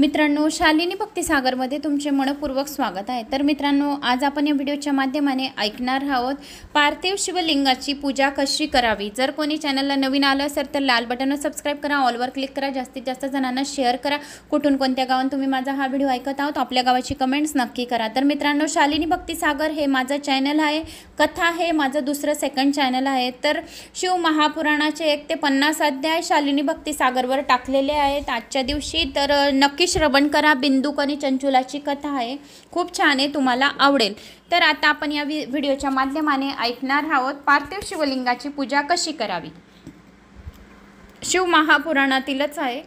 मित्रांनो शालिनी भक्तिसागरमध्ये तुमचे मनपूर्वक स्वागत आहे तर मित्रांनो आज आपण या व्हिडिओच्या माध्यमाने ऐकणार आहोत पार्थिव शिवलिंगाची पूजा कशी करावी जर कोणी चॅनलला नवीन आलं असेल तर लाल बटनवर सबस्क्राईब करा ऑलवर क्लिक करा जास्तीत जास्त जणांना शेअर करा कुठून कोणत्या गावात तुम्ही माझा हा व्हिडिओ ऐकत आहोत आपल्या गावाची कमेंट्स नक्की करा तर मित्रांनो शालिनी भक्तिसागर हे माझं चॅनल आहे कथा हे माझं दुसरं सेकंड चॅनल आहे तर शिव महापुराणाचे एक ते पन्नास अध्याय शालिनी भक्तिसागरवर टाकलेले आहेत आजच्या दिवशी तर नक्की श्रवण करा बिंदूक आणि चंचुलाची कथा आहे खूप छान आहे तुम्हाला आवडेल तर आता आपण या व्हिडिओच्या माध्यमाने ऐकणार आहोत पार्थिव शिवलिंगाची पूजा कशी करावी शिव महापुराणातीलच आहे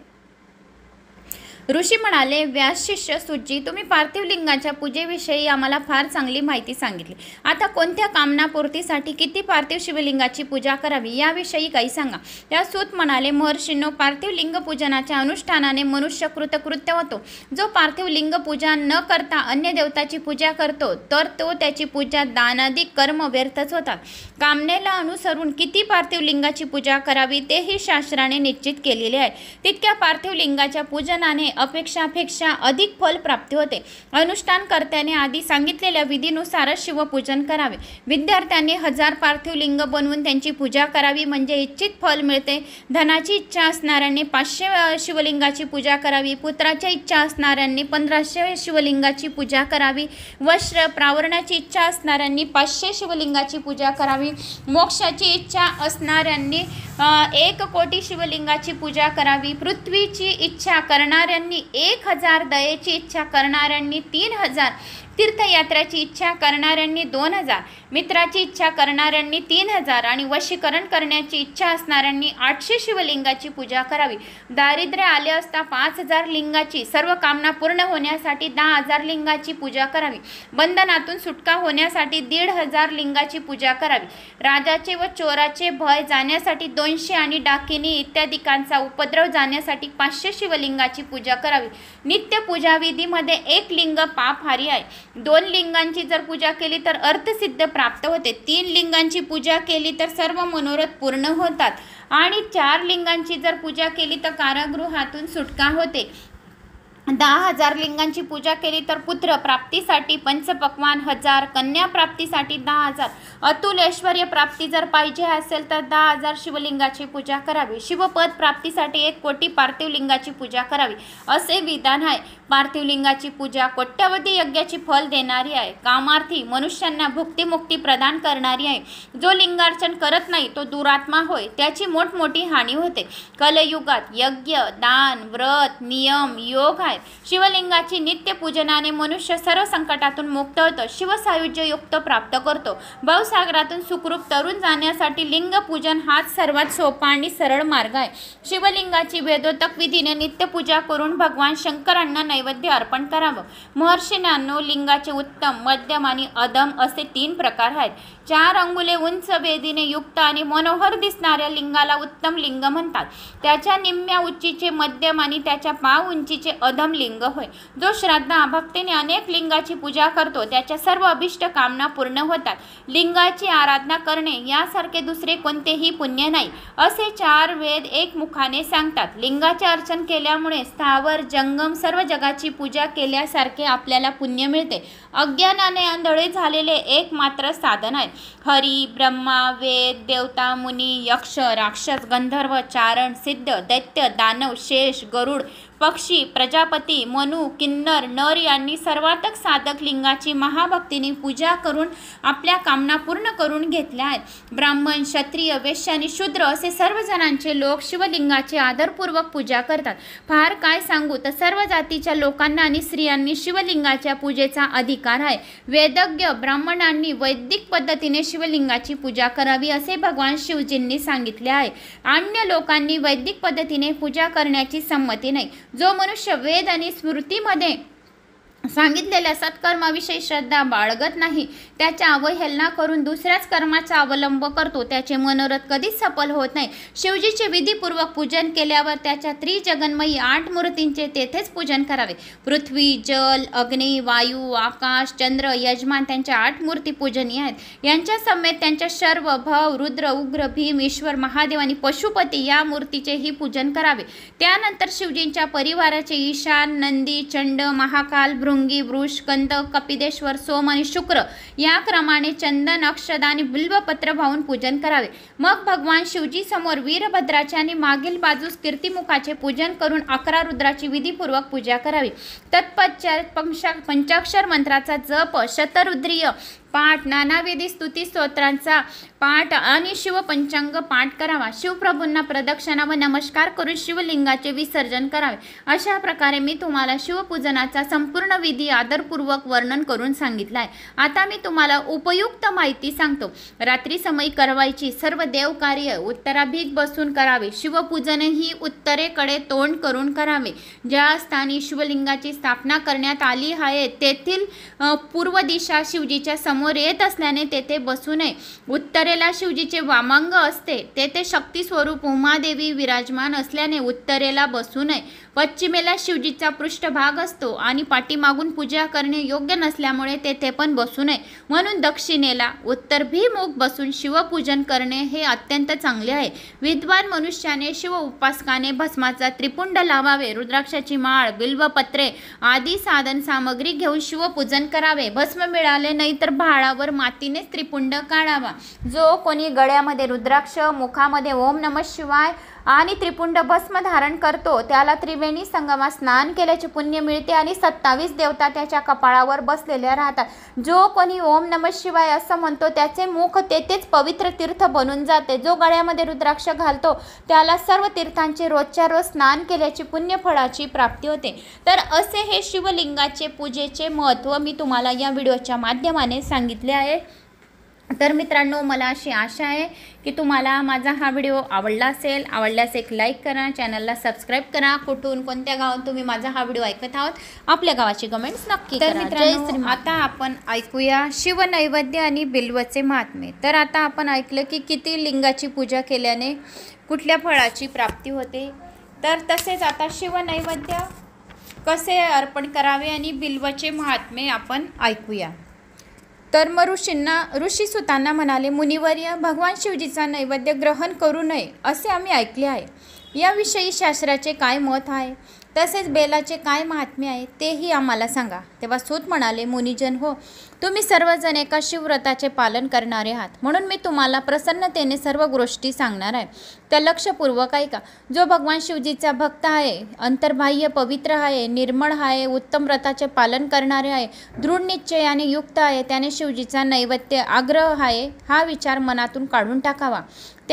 ऋषी म्हणाले व्यास शिष्य तुम्ही पार्थिव लिंगाच्या पूजेविषयी आम्हाला फार चांगली माहिती सांगितली आता कोणत्या कामनापूर्तीसाठी किती पार्थिव शिवलिंगाची पूजा करावी याविषयी काही सांगा त्या सूत म्हणाले महर्षींनो पार्थिव लिंग पूजनाच्या अनुष्ठानाने मनुष्य कृतकृत्य होतो जो पार्थिव लिंग पूजा न करता अन्य देवताची पूजा करतो तर तो त्याची पूजा दानादिक कर्म व्यर्थच होतात कामनेला अनुसरून किती पार्थिव लिंगाची पूजा करावी तेही शास्त्राने निश्चित केलेले आहे तितक्या पार्थिव लिंगाच्या पूजनाने अपेक्षापेक्षा अधिक फल प्राप्ती होते अनुष्ठानकर्त्याने आधी सांगितलेल्या विधीनुसारच शिवपूजन करावे विद्यार्थ्यांनी हजार पार्थिव लिंग बनवून त्यांची पूजा करावी म्हणजे इच्छित फल मिळते धनाची इच्छा असणाऱ्यांनी पाचशे शिवलिंगाची पूजा करावी पुत्राच्या इच्छा असणाऱ्यांनी पंधराशे शिवलिंगाची पूजा करावी वस्त्र प्रावरणाची इच्छा असणाऱ्यांनी पाचशे शिवलिंगाची पूजा करावी मोक्षाची इच्छा असणाऱ्यांनी एक कोटी शिवलिंगाची पूजा करावी पृथ्वीची इच्छा करणाऱ्यांनी एक हजार दयेची इच्छा करणाऱ्यांनी तीन हजार तीर्थयात्राची इच्छा करणाऱ्यांनी दोन हजार मित्राची इच्छा करणाऱ्यांनी तीन हजार आणि वशीकरण करण्याची इच्छा असणाऱ्यांनी आठशे शिवलिंगाची पूजा करावी दारिद्र्य आले असता पाच हजार लिंगाची सर्व कामना पूर्ण होण्यासाठी दहा हजार लिंगाची पूजा करावी बंधनातून सुटका होण्यासाठी दीड हजार लिंगाची पूजा करावी राजाचे व चोराचे भय जाण्यासाठी दोन दोनशे आणि डाकिनी इत्यादिकांचा उपद्रव जाण्यासाठी पाचशे शिवलिंगाची पूजा करावी नित्य पूजा विधीमध्ये एक लिंग पापहारी आहे दोन लिंगांची जर पूजा केली तर अर्थसिद्ध प्राप्त होते तीन लिंगांची पूजा केली तर सर्व मनोरथ पूर्ण होतात आणि चार लिंगांची जर पूजा केली तर कारागृहातून सुटका होते दहा हजार लिंगांची पूजा केली तर पुत्र प्राप्तीसाठी पंचपक्वान हजार कन्या प्राप्तीसाठी दहा हजार अतुल ऐश्वर प्राप्ती जर पाहिजे असेल तर दहा हजार शिवलिंगाची पूजा करावी शिवपद प्राप्तीसाठी एक कोटी पार्थिव लिंगाची पूजा करावी असे विधान आहे पार्थिव लिंगाची पूजा कोट्यवधी यज्ञाची फल देणारी आहे कामार्थी मनुष्यांना भुक्तीमुक्ती प्रदान करणारी आहे जो लिंगार्चन करत नाही तो दुरात्मा होय त्याची मोठमोठी हानी होते कलयुगात यज्ञ दान व्रत नियम योग आहे शिवलिंगाची पूजनाने मनुष्य सर्व संकटातून मुक्त होतो शिवसायुज्य युक्त प्राप्त करतो भाऊसागरातून सुखरूप तरुण जाण्यासाठी लिंगपूजन हाच सर्वात सोपा आणि सरळ मार्ग आहे शिवलिंगाची भेदोतक विधीने नित्यपूजा करून भगवान शंकरांना नै नैवेद्य अर्पण करावं महर्षींनो लिंगाचे उत्तम मध्यम आणि अदम असे तीन प्रकार आहेत चार अंगुले उंच वेदीने युक्त आणि मनोहर दिसणाऱ्या लिंगाला उत्तम लिंग म्हणतात त्याच्या निम्म्या उंचीचे मध्यम आणि त्याच्या पाव अधम लिंग होय जो श्रद्धा भक्तीने अनेक लिंगाची पूजा करतो त्याच्या सर्व अभिष्ट कामना पूर्ण होतात लिंगाची आराधना करणे यासारखे दुसरे कोणतेही पुण्य नाही असे चार वेद एक मुखाने सांगतात लिंगाचे अर्चन केल्यामुळे स्थावर जंगम सर्व जग निसर्गाची पूजा केल्यासारखे आपल्याला पुण्य मिळते अज्ञानाने आंधळे झालेले एक मात्र साधन आहे हरी ब्रह्मा वेद देवता मुनी यक्ष राक्षस गंधर्व चारण सिद्ध दैत्य दानव शेष गरुड पक्षी प्रजापती मनू किन्नर नर यांनी सर्वातक साधक लिंगाची महाभक्तीने पूजा करून आपल्या कामना पूर्ण करून घेतल्या आहेत ब्राह्मण क्षत्रिय वैश्य आणि शूद्र असे सर्व जणांचे लोक शिवलिंगाची आदरपूर्वक पूजा करतात फार काय सांगू तर सर्व जातीच्या लोकांना आणि स्त्रियांनी शिवलिंगाच्या पूजेचा अधिकार आहे वेदज्ञ ब्राह्मणांनी वैदिक पद्धतीने शिवलिंगाची पूजा करावी असे भगवान शिवजींनी सांगितले आहे अन्य लोकांनी वैदिक पद्धतीने पूजा करण्याची संमती नाही जो मनुष्य वेद आणि स्मृतीमध्ये सांगितलेल्या सत्कर्माविषयी श्रद्धा बाळगत नाही त्याच्या अवहेलना करून दुसऱ्याच कर्माचा अवलंब करतो त्याचे मनोरथ कधीच सफल होत नाही शिवजीचे विधीपूर्वक पूजन केल्यावर त्याच्या त्रिजगन्मयी आठ मूर्तींचे तेथेच पूजन करावे पृथ्वी जल अग्नी वायू आकाश चंद्र यजमान त्यांच्या आठ मूर्ती पूजनीय आहेत यांच्या समेत त्यांच्या सर्व भव रुद्र उग्र भीम ईश्वर महादेव आणि पशुपती या मूर्तीचेही पूजन करावे त्यानंतर शिवजींच्या परिवाराचे ईशान नंदी चंड महाकाल भृंगी वृष कंद कपिदेश्वर सोम आणि शुक्र या क्रमाने चंदन अक्षद आणि बिल्वपत्र वाहून पूजन करावे मग भगवान शिवजी समोर वीरभद्राचे आणि मागील बाजूस कीर्तिमुखाचे पूजन करून अकरा रुद्राची विधीपूर्वक पूजा करावी तत्पश्चात पंचाक्षर मंत्राचा जप शतरुद्रीय पाठ नानाविधी स्तुती स्तोत्रांचा पाठ आणि शिवपंचांग पाठ करावा शिवप्रभूंना प्रदक्षिणा व नमस्कार करून शिवलिंगाचे विसर्जन करावे अशा प्रकारे मी तुम्हाला शिवपूजनाचा संपूर्ण विधी आदरपूर्वक वर्णन करून सांगितला आहे आता मी तुम्हाला उपयुक्त माहिती सांगतो रात्री समयी करवायची सर्व देवकार्य उत्तराभीक बसून करावे शिवपूजन ही उत्तरेकडे तोंड करून करावे ज्या स्थानी शिवलिंगाची स्थापना करण्यात आली आहे तेथील पूर्व दिशा शिवजीच्या समोर समोर येत असल्याने तेथे बसू नये उत्तरेला शिवजीचे वामांग असते तेथे शक्ती स्वरूप उमादेवी विराजमान असल्याने उत्तरेला बसू नये पश्चिमेला शिवजीचा पृष्ठभाग असतो आणि पाठीमागून पूजा करणे योग्य नसल्यामुळे तेथे पण बसू नये म्हणून दक्षिणेला उत्तरभिमुख बसून शिवपूजन करणे हे अत्यंत चांगले आहे विद्वान मनुष्याने शिव उपासकाने भस्माचा त्रिपुंड लावावे रुद्राक्षाची माळ बिल्वपत्रे आदी साधन सामग्री घेऊन शिवपूजन करावे भस्म मिळाले नाही तर भाळावर मातीने त्रिपुंड काढावा जो कोणी गळ्यामध्ये रुद्राक्ष मुखामध्ये ओम नम शिवाय आणि त्रिपुंड भस्म धारण करतो त्याला त्रिवेणी संगमात स्नान केल्याचे पुण्य मिळते आणि सत्तावीस देवता त्याच्या कपाळावर बसलेल्या राहतात जो कोणी ओम नम शिवाय असं म्हणतो त्याचे मुख तेथेच पवित्र तीर्थ बनून जाते जो गळ्यामध्ये रुद्राक्ष घालतो त्याला सर्व तीर्थांचे रोजच्या रोज स्नान केल्याची पुण्यफळाची प्राप्ती होते तर असे हे शिवलिंगाचे पूजेचे महत्त्व मी तुम्हाला या व्हिडिओच्या माध्यमाने सांगितले आहे तर मित्रांनो मला अशी आशा आहे की तुम्हाला माझा हा व्हिडिओ आवडला असेल आवडल्यास एक लाईक करा चॅनलला सबस्क्राईब करा कुठून कोणत्या गावात तुम्ही माझा हा व्हिडिओ ऐकत आहोत आपल्या गावाची कमेंट्स नक्की तर मित्रांनो आता आपण ऐकूया शिवनैवेद्य आणि बिल्वचे महात्मे तर आता आपण ऐकलं की किती लिंगाची पूजा केल्याने कुठल्या फळाची प्राप्ती होते तर तसेच आता शिवनैवेद्य कसे अर्पण करावे आणि बिल्वचे महात्मे आपण ऐकूया तर मग ऋषींना ऋषी सुतांना म्हणाले मुनिवर्य भगवान शिवजीचा नैवेद्य ग्रहण करू नये असे आम्ही ऐकले आहे याविषयी शास्त्राचे काय मत आहे तसेच बेलाचे काय महात्म्य आहे तेही आम्हाला सांगा तेव्हा सूत म्हणाले मुनिजन हो तुम्ही सर्वजण एका शिवव्रताचे पालन करणारे आहात म्हणून मी तुम्हाला प्रसन्नतेने सर्व गोष्टी सांगणार आहे त्या लक्षपूर्वक ऐका जो भगवान शिवजीचा भक्त आहे अंतर्बाह्य पवित्र आहे निर्मळ आहे उत्तम व्रताचे पालन करणारे आहे दृढ आणि युक्त आहे त्याने शिवजीचा नैवेद्य आग्रह आहे हा विचार मनातून काढून टाकावा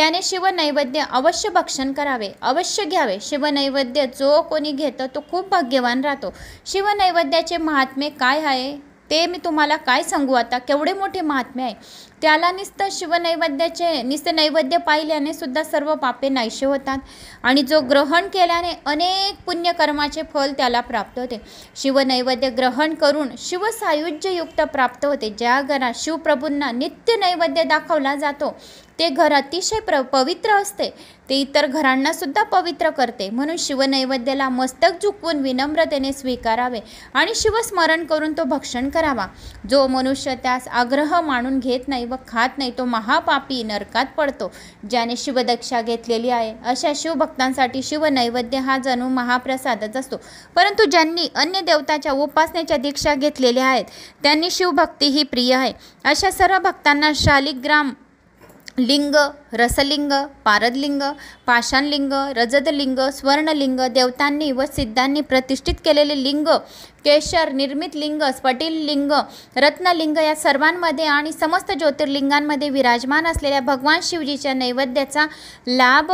त्याने शिवनैवेद्य अवश्य भक्षण करावे अवश्य घ्यावे शिवनैवेद्य जो कोणी घेतं तो खूप भाग्यवान राहतो शिवनैवेद्याचे महात्मे काय आहे ते मी तुम्हाला काय सांगू आता केवढे मोठे महात्मे आहे त्याला निस्त शिवनैवेद्याचे निस्त नैवेद्य पाहिल्याने सुद्धा सर्व पापे नाहीशे होतात आणि जो ग्रहण केल्याने अनेक पुण्यकर्माचे फल त्याला प्राप्त होते शिवनैवेद्य ग्रहण करून शिवसायुज्ययुक्त प्राप्त होते ज्या घरात शिवप्रभूंना नित्य नैवेद्य दाखवला जातो ते घर अतिशय प्र पवित्र असते ते इतर घरांनासुद्धा पवित्र करते म्हणून शिवनैवेद्याला मस्तक झुकवून विनम्रतेने स्वीकारावे आणि शिवस्मरण करून तो भक्षण करावा जो मनुष्य त्यास आग्रह मानून घेत नाही व खात नाही तो महापापी नरकात पडतो ज्याने शिवदक्षा घेतलेली आहे अशा शिवभक्तांसाठी शिवनैवेद्य हा जणू महाप्रसादच असतो परंतु ज्यांनी अन्य देवताच्या उपासनेच्या दीक्षा घेतलेल्या आहेत त्यांनी शिवभक्ती ही प्रिय आहे अशा सर्व भक्तांना शालिग्राम लिंग रसलिंग पारदलिंग पाषाणलिंग रजतलिंग स्वर्णलिंग देवतांनी व सिद्धांनी प्रतिष्ठित केलेले लिंग केशर निर्मित लिंग स्फटिल लिंग रत्नलिंग या सर्वांमध्ये आणि समस्त ज्योतिर्लिंगांमध्ये विराजमान असलेल्या भगवान शिवजीच्या नैवेद्याचा लाभ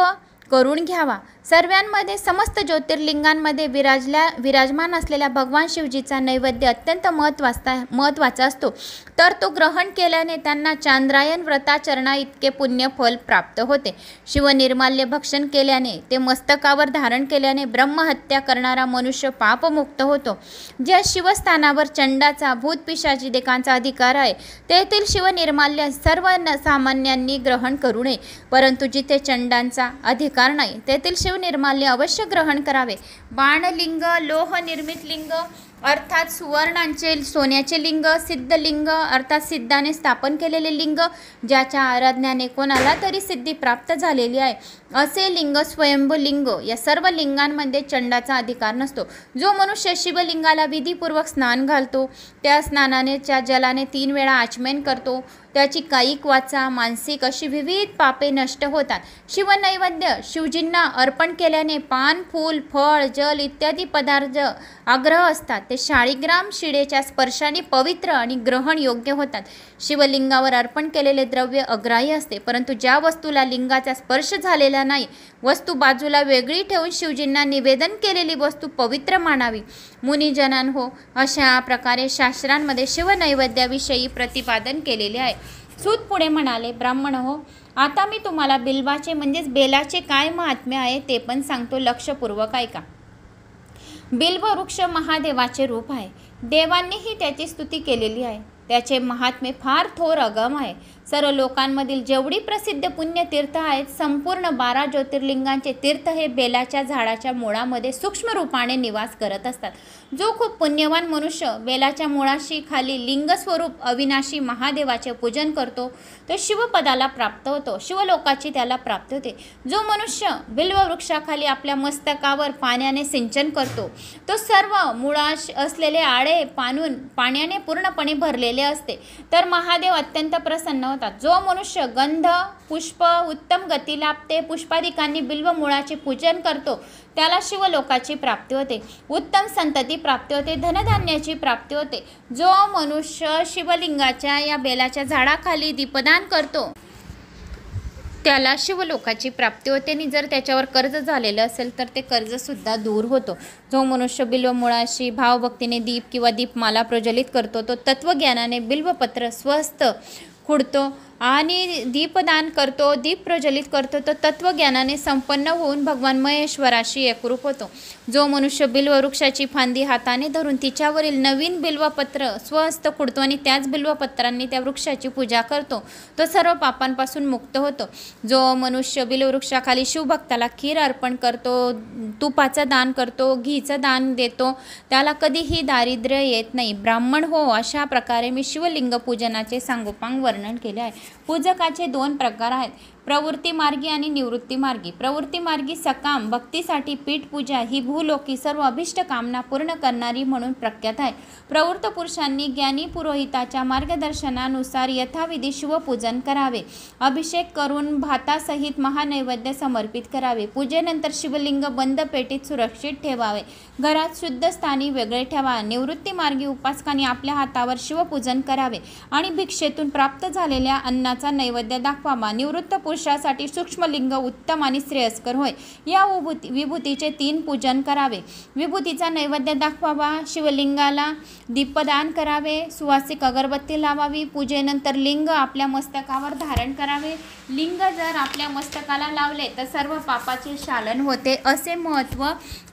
करून घ्यावा सर्वांमध्ये समस्त ज्योतिर्लिंगांमध्ये विराजल्या विराजमान असलेल्या भगवान शिवजीचा नैवेद्य अत्यंत महत्त्वाचा महत्त्वाचा असतो तर तो ग्रहण केल्याने त्यांना चांद्रायन व्रताचरणा इतके पुण्यफल प्राप्त होते शिवनिर्माल्य भक्षण केल्याने ते मस्तकावर धारण केल्याने ब्रह्महत्या करणारा मनुष्य पापमुक्त होतो ज्या शिवस्थानावर चंडाचा भूतपिशाची देकांचा अधिकार आहे तेथील शिवनिर्माल्य सर्व सामान्यांनी ग्रहण करू नये परंतु जिथे चंडांचा अधिकार नाही तेथील शिव वास्तू निर्माल्य अवश्य ग्रहण करावे बाणलिंग लोह निर्मित लिंग अर्थात सुवर्णांचे सोन्याचे लिंग सिद्धलिंग अर्थात सिद्धाने स्थापन केलेले लिंग ज्याच्या आराधनाने कोणाला तरी सिद्धी प्राप्त झालेली आहे असे लिंग स्वयंभुलिंग या सर्व लिंगांमध्ये चंडाचा अधिकार नसतो जो मनुष्य शिवलिंगाला विधीपूर्वक स्नान घालतो त्या स्नानाने त्या जलाने तीन वेळा आचमन करतो त्याची कायिक वाचा मानसिक अशी विविध पापे नष्ट होतात शिवनैवेद्य शिवजींना अर्पण केल्याने पान फूल फळ जल इत्यादी पदार्थ आग्रह असतात ते शाळीग्राम शिडेच्या स्पर्शाने पवित्र आणि ग्रहण योग्य होतात शिवलिंगावर अर्पण केलेले द्रव्य अग्राह्य असते परंतु ज्या वस्तूला लिंगाचा स्पर्श झालेला नाही वस्तू बाजूला वेगळी ठेवून शिवजींना निवेदन केलेली वस्तू पवित्र मानावी हो अशा प्रकारे शास्त्रांमध्ये शिवनैवेद्याविषयी प्रतिपादन केलेले आहे सूत पुढे म्हणाले ब्राह्मण हो आता मी तुम्हाला बिल्वाचे म्हणजेच बेलाचे काय महात्म्य आहे ते पण सांगतो लक्षपूर्वक ऐका बिल्व वृक्ष महादेवाचे रूप आहे देवांनीही त्याची स्तुती केलेली आहे त्याचे महात्मे फार थोर अगम आहे सर्व लोकांमधील जेवढी प्रसिद्ध पुण्यतीर्थ आहेत संपूर्ण बारा ज्योतिर्लिंगांचे तीर्थ हे बेलाच्या झाडाच्या मुळामध्ये सूक्ष्म रूपाने निवास करत असतात जो खूप पुण्यवान मनुष्य बेलाच्या मुळाशी खाली लिंगस्वरूप अविनाशी महादेवाचे पूजन करतो तो शिवपदाला प्राप्त होतो शिवलोकाची त्याला प्राप्त होते जो मनुष्य वृक्षाखाली आपल्या मस्तकावर पाण्याने सिंचन करतो तो सर्व मुळाश असलेले आळे पानून पाण्याने पूर्णपणे भरलेले असते तर महादेव अत्यंत प्रसन्न जो मनुष्य गंध पुष्प उत्तम गती लाभते पुष्पादिकांनी बिल्व मुळाचे पूजन करतो त्याला शिवलोकाची प्राप्ती होते उत्तम संतती प्राप्ती होते धनधान्याची प्राप्ती होते जो मनुष्य शिवलिंगाच्या या बेलाच्या झाडाखाली दीपदान करतो त्याला शिवलोकाची प्राप्ती होते आणि जर त्याच्यावर कर्ज झालेलं असेल तर ते कर्जसुद्धा दूर होतो जो मनुष्य मुळाशी भावभक्तीने दीप किंवा दीपमाला प्रज्वलित करतो तो तत्वज्ञानाने बिल्वपत्र स्वस्त खुडतो आणि दीपदान करतो दीप प्रज्वलित करतो तर तत्वज्ञानाने संपन्न होऊन भगवान महेश्वराशी एकरूप होतो जो मनुष्य बिल्ववृक्षाची फांदी हाताने धरून तिच्यावरील नवीन बिल्वपत्र स्वहस्त खुडतो आणि त्याच बिल्वपत्रांनी त्या वृक्षाची पूजा करतो तो सर्व पापांपासून मुक्त होतो जो मनुष्य बिल्ववृक्षाखाली शिवभक्ताला खीर अर्पण करतो तुपाचं दान करतो घीचं दान देतो त्याला कधीही दारिद्र्य येत नाही ब्राह्मण हो अशा प्रकारे मी शिवलिंग पूजनाचे सांगोपांग वर्णन केले आहे पूजकाचे दोन प्रकार आहेत प्रवृत्ती मार्गी आणि निवृत्ती मार्गी प्रवृत्ती मार्गी सकाम भक्तीसाठी पूजा ही भूलोकी सर्व अभिष्ट कामना पूर्ण करणारी म्हणून प्रख्यात आहे प्रवृत्त पुरुषांनी ज्ञानी पुरोहिताच्या मार्गदर्शनानुसार यथाविधी शिवपूजन करावे अभिषेक करून भातासहित महानैवेद्य समर्पित करावे पूजेनंतर शिवलिंग बंद पेटीत सुरक्षित ठेवावे घरात शुद्ध स्थानी वेगळे ठेवा निवृत्ती मार्गी उपासकाने आपल्या हातावर शिवपूजन करावे आणि भिक्षेतून प्राप्त झालेल्या अन्नाचा नैवेद्य दाखवावा निवृत्त पुरुष पुरुषासाठी सूक्ष्मलिंग उत्तम आणि श्रेयस्कर होय या विभूतीचे तीन पूजन करावे विभूतीचा नैवेद्य दाखवावा शिवलिंगाला दीपदान करावे सुवासिक अगरबत्ती लावावी पूजेनंतर लिंग आपल्या मस्तकावर धारण करावे लिंग जर आपल्या मस्तकाला लावले तर सर्व पापाचे शालन होते असे महत्त्व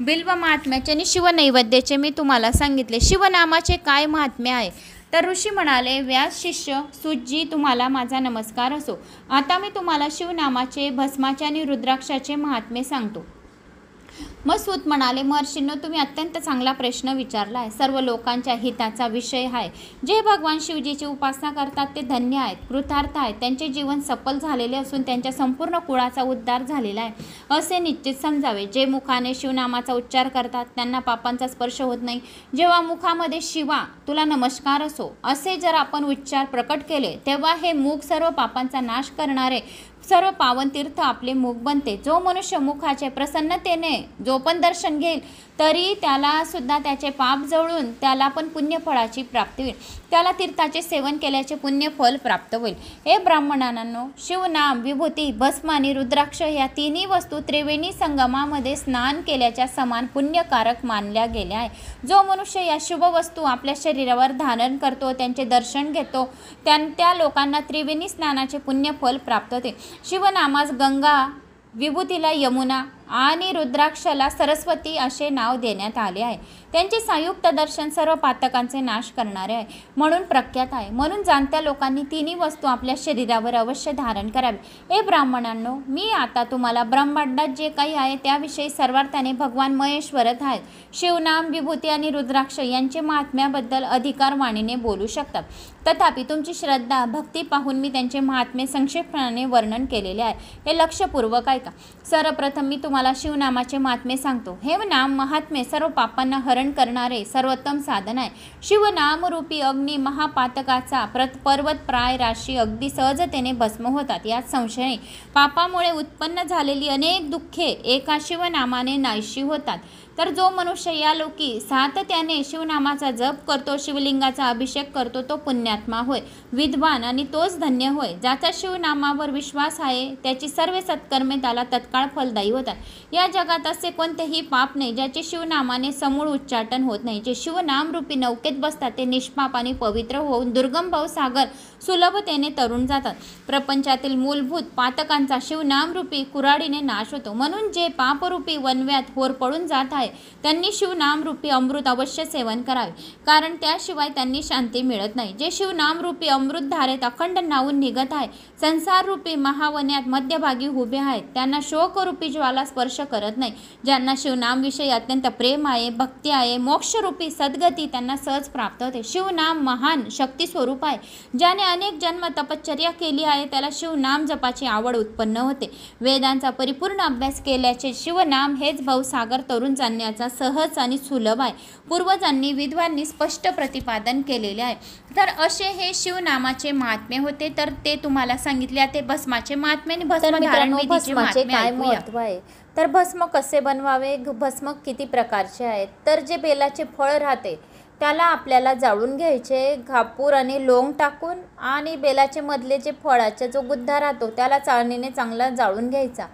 बिल्व महात्म्याचे आणि शिवनैवेद्याचे मी तुम्हाला सांगितले शिवनामाचे काय महात्म्य आहे तर ऋषी म्हणाले व्यास शिष्य सुजी तुम्हाला माझा नमस्कार असो आता मी तुम्हाला शिवनामाचे भस्माचे आणि रुद्राक्षाचे महात्मे सांगतो सूत म्हणाले महर्षींनो तुम्ही अत्यंत चांगला प्रश्न विचारला आहे सर्व लोकांच्या हिताचा विषय आहे जे भगवान शिवजीची उपासना करतात ते धन्य आहेत कृतार्थ आहेत त्यांचे जीवन सफल झालेले असून त्यांच्या संपूर्ण कुळाचा उद्धार झालेला आहे असे निश्चित समजावे जे मुखाने शिवनामाचा उच्चार करतात त्यांना पापांचा स्पर्श होत नाही जेव्हा मुखामध्ये शिवा तुला नमस्कार असो असे जर आपण उच्चार प्रकट केले तेव्हा हे मुख सर्व पापांचा नाश करणारे सर्व पावन तीर्थ आपले मुख बनते जो मनुष्य मुखाचे प्रसन्नतेने जो पण दर्शन घेईल तरी त्याला सुद्धा त्याचे पाप जवळून त्याला पण पुण्यफळाची प्राप्ती होईल त्याला तीर्थाचे सेवन केल्याचे पुण्यफल प्राप्त होईल हे ब्राह्मणांनो शिवनाम विभूती भस्म आणि रुद्राक्ष या तिन्ही वस्तू त्रिवेणी संगमामध्ये स्नान केल्याच्या समान पुण्यकारक मानल्या गेल्या आहे जो मनुष्य या शुभ वस्तू आपल्या शरीरावर धारण करतो त्यांचे दर्शन घेतो त्या त्या लोकांना त्रिवेणी स्नानाचे पुण्यफल प्राप्त होते शिवनामास गंगा विभूतीला यमुना आणि रुद्राक्षला सरस्वती असे नाव देण्यात आले आहे त्यांचे संयुक्त दर्शन सर्व पातकांचे नाश करणारे आहे म्हणून प्रख्यात आहे म्हणून जाणत्या लोकांनी तिन्ही वस्तू आपल्या शरीरावर अवश्य धारण करावी हे ब्राह्मणांनो मी आता तुम्हाला ब्रह्मांडात जे काही आहे त्याविषयी सर्वार्थाने भगवान महेश्वरत आहेत शिवनाम विभूती आणि रुद्राक्ष यांचे महात्म्याबद्दल अधिकार वाणीने बोलू शकतात तथापि तुमची श्रद्धा भक्ती पाहून मी त्यांचे महात्मे संक्षेपणाने वर्णन केलेले आहे हे लक्षपूर्वक आहे का सर्वप्रथम मी तुम्हाला तुम्हाला शिवनामाचे महात्मे सांगतो हे नाम महात्मे सर्व पापांना हरण करणारे सर्वोत्तम साधन आहे रूपी अग्नी महापातकाचा प्रत पर्वत प्राय राशी अगदी सहजतेने भस्म होतात यात संशय पापामुळे उत्पन्न झालेली अनेक दुःखे एका शिवनामाने नाहीशी होतात तर जो मनुष्य या लोकी सातत्याने शिवनामाचा जप करतो शिवलिंगाचा अभिषेक करतो तो पुण्यात्मा होय विद्वान आणि तोच धन्य होय ज्याचा शिवनामावर विश्वास आहे त्याची सर्व सत्कर्मे त्याला तत्काळ फलदायी होतात या जगात असे कोणतेही पाप नाही ज्याचे शिवनामाने समूळ उच्चाटन होत नाही जे शिवनामरूपी नौकेत बसतात ते निष्पाप आणि पवित्र होऊन दुर्गम सागर सुलभतेने तरुण जातात प्रपंचातील मूलभूत पातकांचा शिवनामरूपी कुराडीने नाश होतो म्हणून जे पापरूपी वनव्यात होरपडून जात आहे आहे त्यांनी शिवनामरूपी अमृत अवश्य सेवन करावे कारण त्याशिवाय त्यांनी शांती मिळत नाही जे शिवनामरूपी अमृत धारेत अखंड नावून निघत आहे संसाररूपी महावन्यात मध्यभागी उभे आहेत त्यांना शोकरूपी ज्वाला स्पर्श करत नाही ज्यांना शिवनामविषयी अत्यंत प्रेम आहे भक्ती आहे मोक्षरूपी सद्गती त्यांना सहज प्राप्त होते शिवनाम महान शक्ती स्वरूप आहे ज्याने अनेक जन्म तपश्चर्या केली आहे त्याला शिवनाम जपाची आवड उत्पन्न होते वेदांचा परिपूर्ण अभ्यास केल्याचे शिवनाम हेच भाऊसागर तरुणचा करण्याचा सहज आणि सुलभ आहे पूर्वजांनी विद्वांनी स्पष्ट प्रतिपादन केलेले आहे तर असे हे शिवनामाचे महात्म्य होते तर ते तुम्हाला सांगितले ते भस्माचे महात्म्य आणि भस्म आहे तर भस्म कसे बनवावे भस्म किती प्रकारचे आहेत तर जे बेलाचे फळ राहते त्याला आपल्याला जाळून घ्यायचे घापूर आणि लोंग टाकून आणि बेलाचे मधले जे फळाचे जो गुद्धा राहतो त्याला चाळणीने चांगला जाळून घ्यायचा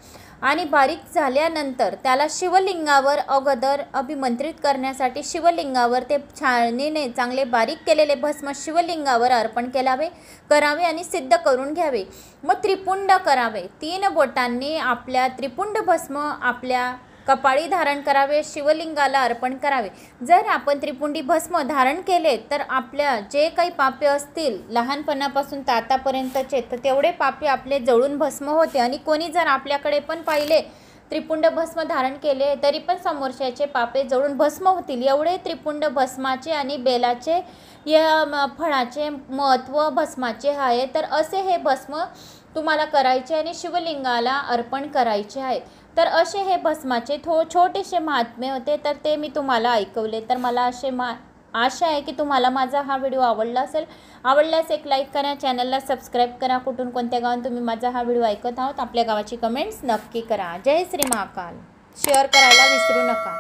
आणि बारीक झाल्यानंतर त्याला शिवलिंगावर अगोदर अभिमंत्रित करण्यासाठी शिवलिंगावर ते छाळणीने चांगले बारीक केलेले भस्म शिवलिंगावर अर्पण केलावे करावे आणि सिद्ध करून घ्यावे मग त्रिपुंड करावे तीन बोटांनी आपल्या त्रिपुंड भस्म आपल्या कपाळी धारण करावे शिवलिंगाला अर्पण करावे जर आपण त्रिपुंडी भस्म धारण केले तर आपल्या जे काही पापे असतील लहानपणापासून तातापर्यंतचे तर तेवढे पापे आपले जळून भस्म होते आणि कोणी जर आपल्याकडे पण पाहिले त्रिपुंड भस्म धारण केले तरी पण समोरच्याचे पापे जळून भस्म होतील एवढे त्रिपुंड भस्माचे आणि बेलाचे या फळाचे महत्त्व भस्माचे आहे तर असे हे भस्म तुम्हाला करायचे आणि शिवलिंगाला अर्पण करायचे आहे तर असे हे भस्माचे थो छोटेसे महात्मे होते तर ते मी तुम्हाला ऐकवले तर मला असे मा आशा आहे की तुम्हाला माझा हा व्हिडिओ आवडला असेल आवडल्यास एक लाईक करा चॅनलला सबस्क्राईब करा कुठून कोणत्या गावात तुम्ही माझा हा व्हिडिओ ऐकत आहोत आपल्या गावाची कमेंट्स नक्की करा जय श्री महाकाल शेअर करायला विसरू नका